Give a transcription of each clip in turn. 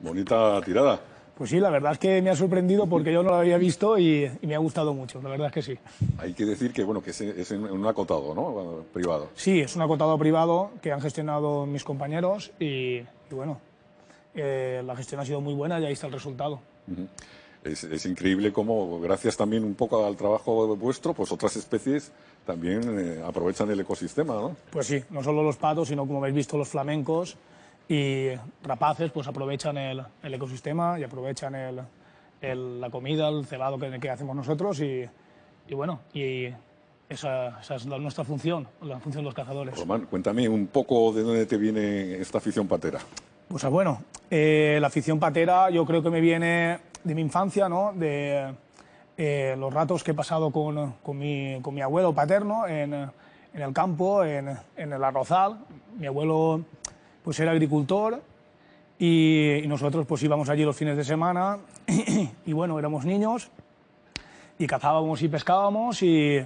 Bonita tirada. Pues sí, la verdad es que me ha sorprendido porque yo no lo había visto y, me ha gustado mucho, la verdad es que sí. Hay que decir que bueno que es, un acotado, ¿no? Privado. Sí, es un acotado privado que han gestionado mis compañeros y, bueno, eh, la gestión ha sido muy buena y ahí está el resultado. es, increíble cómo, gracias también un poco al trabajo vuestro, pues otras especies también eh, aprovechan el ecosistema, ¿no? Pues sí, no solo los patos, sino como habéis visto los flamencos y rapaces pues aprovechan el, el ecosistema y aprovechan el, el, la comida, el cebado que, que hacemos nosotros y, bueno, y esa, esa, es nuestra función, la función de los cazadores. Román, cuéntame un poco de dónde te viene esta afición patera. Pues ah, bueno, eh, la afición patera yo creo que me viene de mi infancia, ¿no? De eh, los ratos que he pasado con, mi, abuelo paterno en, el campo, en, en el arrozal. Mi abuelo pues era agricultor y, nosotros pues íbamos allí los fines de semana y bueno, éramos niños y cazábamos y pescábamos y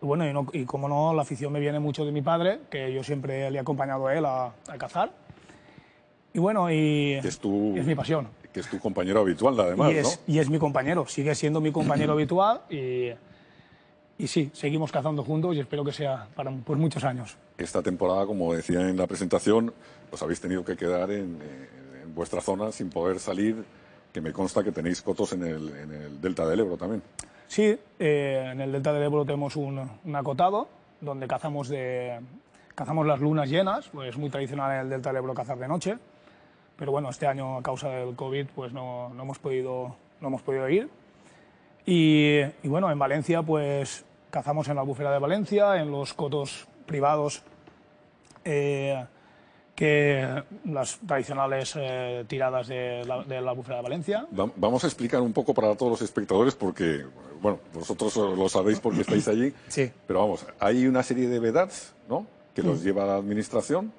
bueno, y, como no, la afición me viene mucho de mi padre, que yo siempre le he acompañado a él a, cazar. Y bueno, y es, mi pasión. Que es tu compañero habitual, además, y es, Y es mi compañero, sigue siendo mi compañero habitual y y sí, seguimos cazando juntos y espero que sea para pues, muchos años. Esta temporada, como decía en la presentación, os habéis tenido que quedar en, vuestra zona sin poder salir, que me consta que tenéis cotos en el, Delta del Ebro también. Sí, eh, en el Delta del Ebro tenemos un, acotado donde cazamos, de, cazamos las lunas llenas, pues es muy tradicional en el Delta del Ebro cazar de noche, pero bueno, este año a causa del COVID pues no, hemos, podido, no hemos podido ir. y bueno, en Valencia pues Cazamos en la bufera de Valencia, en los cotos privados eh, que las tradicionales eh, tiradas de la, bufera de Valencia. Vamos a explicar un poco para todos los espectadores porque, bueno, vosotros lo sabéis porque estáis allí, sí. pero vamos, hay una serie de vedads, ¿no?, que nos lleva la administración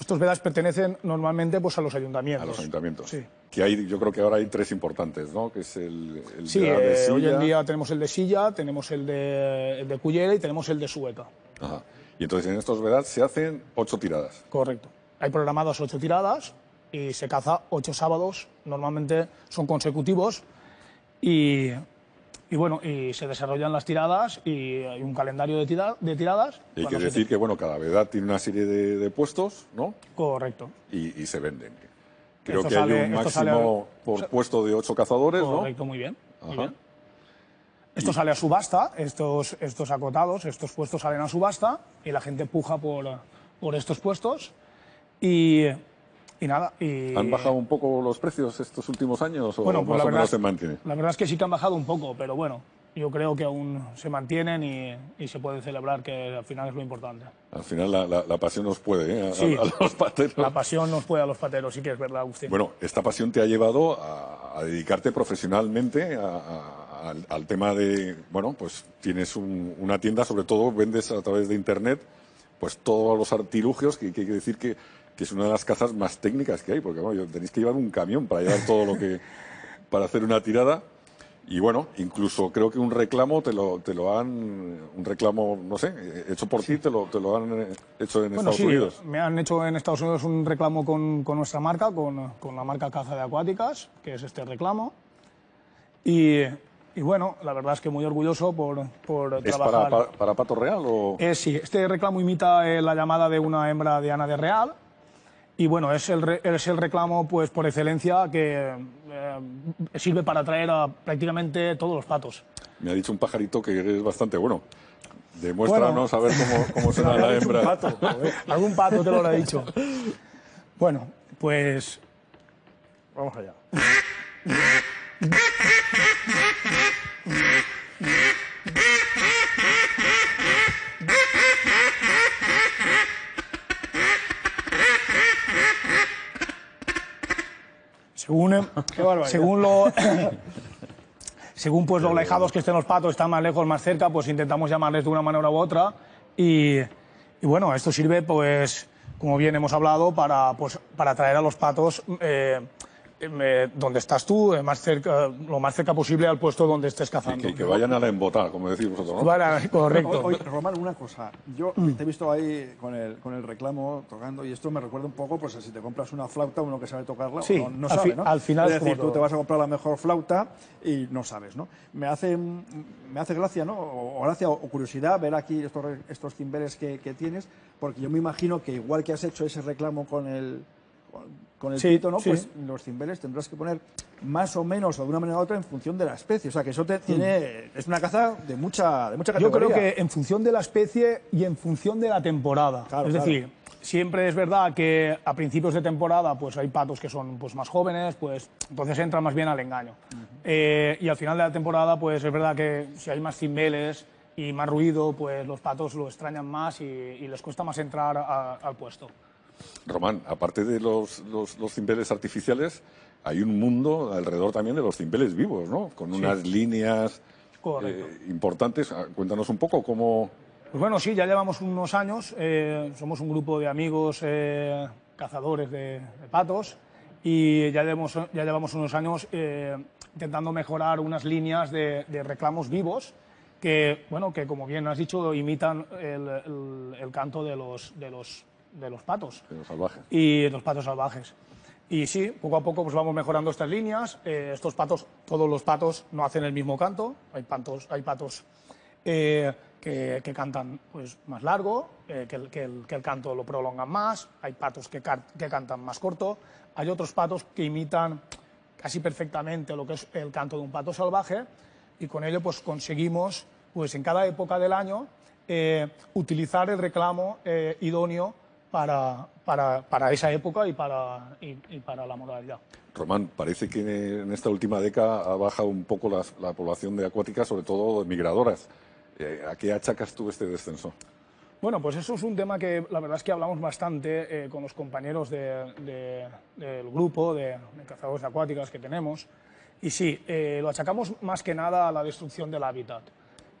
estos vedas pertenecen normalmente pues, a los ayuntamientos. A los ayuntamientos. Sí. Que hay, yo creo que ahora hay tres importantes, ¿no? Que es el, de, Silla. Sí, eh, hoy en día tenemos el de Silla, tenemos el de, el y tenemos el de Sueca. Ajá. Y entonces en estos vedas se hacen ocho tiradas. Correcto. Hay programadas ocho tiradas y se caza ocho sábados. Normalmente son consecutivos y y bueno, y se desarrollan las tiradas y hay un calendario de, de tiradas. Y hay que decir que bueno, cada edad tiene una serie de, puestos, ¿no? Correcto. Y, se venden. Creo que hay un máximo por puesto de ocho cazadores, ¿no? Correcto, muy bien. Esto sale a subasta, estos, estos acotados, estos puestos salen a subasta y la gente puja por, por estos puestos. Y y nada. Y... ¿Han bajado un poco los precios estos últimos años o bueno, pues la verdad, se mantiene? La verdad es que sí que han bajado un poco, pero bueno, yo creo que aún se mantienen y, se puede celebrar, que al final es lo importante. Al final la, pasión nos puede, ¿eh? a, los pateros. La pasión nos puede a los pateros, sí que es verdad, Agustín. Bueno, esta pasión te ha llevado a, dedicarte profesionalmente al, tema de, bueno, pues tienes una tienda, sobre todo vendes a través de Internet, pues todos los artilugios, que, que hay que decir que que es una de las cazas más técnicas que hay, porque bueno, tenéis que llevar un camión para llevar todo lo que. para hacer una tirada. Y bueno, incluso creo que un reclamo te lo, te lo han, un reclamo, no sé, hecho por ti, te lo, te lo han eh, hecho en Estados sí, Unidos. Me han hecho en Estados Unidos un reclamo con, con nuestra marca, con, con, la marca Caza de Acuáticas, que es este reclamo. Y, y bueno, la verdad es que muy orgulloso por, por trabajar. ¿Es para, para, Pato Real o...? Eh, sí, este reclamo imita eh, la llamada de una hembra de Ana de Real, y bueno, es el, reclamo pues, por excelencia que eh, sirve para atraer a prácticamente todos los patos. Me ha dicho un pajarito que es bastante bueno. Demuéstranos a ver cómo, cómo la hembra. Algún pato te lo habrá dicho. Bueno, pues... Vamos allá. Según, según lo... según pues alejados que estén los patos, están más lejos, más cerca, pues intentamos llamarles de una manera u otra. Y, bueno, esto sirve, pues, como bien hemos hablado, para, pues, atraer a los patos eh, donde estás tú, eh, lo más cerca posible al puesto donde estés cazando. que, vayan a la embotar, como decís vosotros, correcto. Román, una cosa. Yo mm. te he visto ahí con el, con el reclamo tocando y esto me recuerda un poco, pues si te compras una flauta, uno que sabe tocarla, no, sabe, ¿no? al final es decir, tú te vas a comprar la mejor flauta y no sabes, ¿no? Me hace, me hace gracia, ¿no? O, gracia o curiosidad ver aquí estos, estos timberes que tienes, porque yo me imagino que igual que has hecho ese reclamo con el con el sí, ¿no? pues los cimbeles tendrás que poner más o menos o de una manera u otra en función de la especie. O sea, que eso te mm. tiene, es una caza de mucha, de mucha categoría. Yo creo que en función de la especie y en función de la temporada. es decir, siempre es verdad que a principios de temporada pues hay patos que son pues, más jóvenes, pues entonces entra más bien al engaño. Eh, y al final de la temporada, pues es verdad que si hay más cimbeles y más ruido, pues los patos lo extrañan más y, les cuesta más entrar al puesto. Román, aparte de los, los, cimbeles artificiales, hay un mundo alrededor también de los cimbeles vivos, ¿no? Con unas líneas eh, importantes. Ah, cuéntanos un poco cómo... Pues bueno, sí, ya llevamos unos años. Eh, somos un grupo de amigos eh, cazadores de, patos y ya llevamos, ya llevamos unos años intentando mejorar unas líneas de, reclamos vivos que, bueno, que como bien has dicho, imitan el, canto de los, de los de los patos. salvajes. Y los patos salvajes. Y sí, poco a poco pues vamos mejorando estas líneas. Eh, estos patos, todos los patos no hacen el mismo canto. Hay, patos, hay patos eh, que, que, cantan pues, más largo, eh, que, el, que, el, que, el, canto lo prolongan más. Hay patos que, que cantan más corto. Hay otros patos que imitan casi perfectamente lo que es el canto de un pato salvaje. Y con ello pues conseguimos, pues en cada época del año, utilizar el reclamo idóneo para, para, para esa época y para, y, para la modalidad. Román, parece que en esta última década ha bajado un poco la, población de acuáticas, sobre todo de migradoras. Eh, ¿A qué achacas tú este descenso? Bueno, pues eso es un tema que la verdad es que hablamos bastante eh, con los compañeros del grupo de, de, cazadores acuáticas que tenemos. Y sí, eh, lo achacamos más que nada a la destrucción del hábitat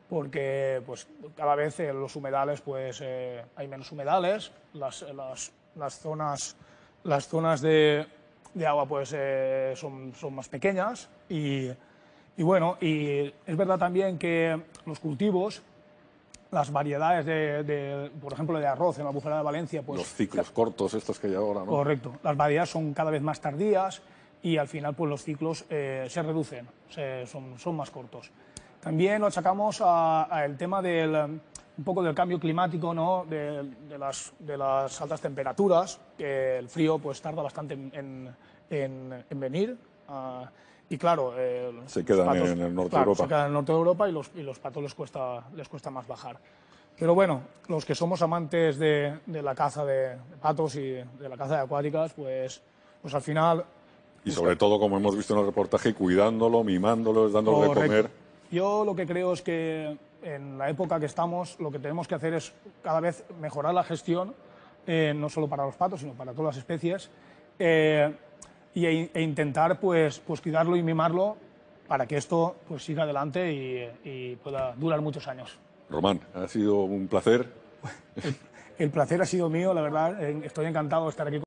porque pues, cada vez en eh, los humedales, pues eh, hay menos humedales, las, eh, las, las, zonas, las zonas de, de agua pues, son, son, más pequeñas y, y, bueno, y es verdad también que los cultivos, las variedades de, por ejemplo, de arroz en la bufera de Valencia, pues... Los ciclos cortos estos que hay ahora, ¿no? Correcto, las variedades son cada vez más tardías y al final pues los ciclos se reducen, son, son más cortos. También lo achacamos al tema del um, un poco del cambio climático, ¿no? de, de, las, altas temperaturas, que el frío pues tarda bastante en, venir. Ah, y claro, se quedan en el norte de Europa. Se quedan en el norte de Europa y los, patos les cuesta, les cuesta más bajar. Pero bueno, los que somos amantes de, la caza de, patos y de la caza de acuáticas, pues, pues al final... Y sobre todo, como hemos visto en el reportaje, cuidándolo, mimándolo, dándole de comer yo lo que creo es que en la época que estamos, lo que tenemos que hacer es cada vez mejorar la gestión, eh, no solo para los patos, sino para todas las especies, eh, e, e intentar pues, pues cuidarlo y mimarlo para que esto pues, siga adelante y, pueda durar muchos años. Román, ha sido un placer. el placer ha sido mío, la verdad. Estoy encantado de estar aquí